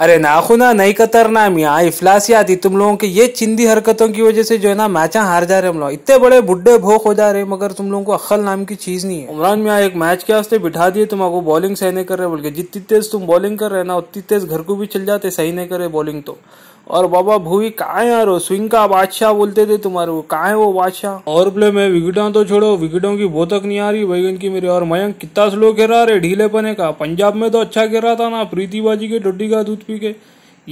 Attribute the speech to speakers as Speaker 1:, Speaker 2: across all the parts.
Speaker 1: अरे नाखुना नहीं कतरना मियाँ इफलासियात ही तुम लोगों के ये चिंदी हरकतों की वजह से जो है ना मैचा हार जा रहे हम लोग इतने बड़े बुढ़े भूख हो जा रहे मगर तुम लोगों को अक्ल नाम की चीज नहीं है उमरान मियाँ एक मैच के वास्ते बिठा दिए तुम आपको बॉलिंग सही नहीं कर रहे बोल के जितनी तेज तुम बॉलिंग कर रहे ना उतनी तेज घर को भी चल जाते सही नहीं कर रहे बॉलिंग तो और बाबा भूवी कहा है यार स्विंग का बादशाह बोलते थे तुम्हारे वो कहा है वो बादशाह और प्ले में विकेटा तो छोड़ो विकेटों की बोतक नहीं आ रही भाई की मेरे और मयंक कितना स्लो रहा रहे ढीले पने का पंजाब में तो अच्छा खेल रहा था ना प्रीति बाजी के डोडी का दूध पी के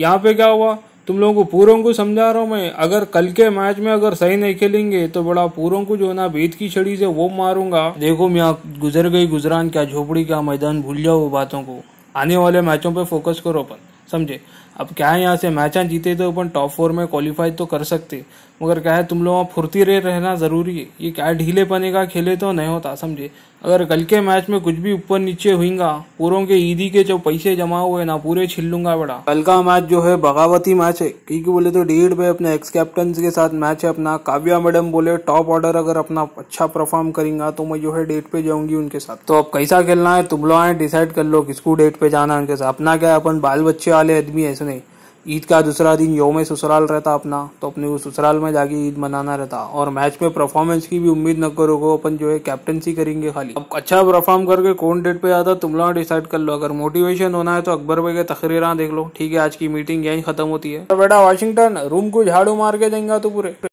Speaker 1: यहाँ पे क्या हुआ तुम लोगों को पूरों को समझा रहा हूँ मैं अगर कल के मैच में अगर सही नहीं खेलेंगे तो बड़ा पूरों को जो है ना भेद की छड़ी से वो मारूंगा देखो मैं गुजर गई गुजरान क्या झोपड़ी क्या मैदान भूल जाओ वो बातों को आने वाले मैचों पे फोकस करो अपन समझे अब क्या है यहाँ से मैच जीते तो अपन टॉप फोर में क्वालिफाई तो कर सकते मगर क्या है तुम लोग वहाँ फुर्ती रे रहना ज़रूरी है ये क्या ढीले पने का खेले तो नहीं होता समझे अगर कल के मैच में कुछ भी ऊपर नीचे हुईगा पूरों के ईदी के जो पैसे जमा हुए ना पूरे छिल लूंगा बड़ा कल का मैच जो है बगावती मैच है क्योंकि बोले तो डेढ़ पे अपने एक्स कैप्टन के साथ मैच है अपना काव्या मैडम बोले टॉप ऑर्डर अगर अपना अच्छा परफॉर्म करेंगे तो मैं जो है डेट पे जाऊंगी उनके साथ तो अब कैसा खेलना है तुम लोग आए डिसाइड कर लो किसको डेट पे जाना है उनके साथ अपना क्या अपन बाल बच्चे वाले आदमी ऐसे नहीं ईद का दूसरा दिन योम ससुराल रहता अपना तो अपने को ससुराल में जाके ईद मनाना रहता और मैच में परफॉर्मेंस की भी उम्मीद न करोगे अपन जो है कैप्टनसी करेंगे खाली अब अच्छा परफॉर्म करके कौन डेट पे आता तुम लोग डिसाइड कर लो अगर मोटिवेशन होना है तो अकबर भाई के तकरीर देख लो ठीक है आज की मीटिंग यहीं खत्म होती है तो बेटा वाशिंगटन रूम को झाड़ू मार के देंगे तो पूरे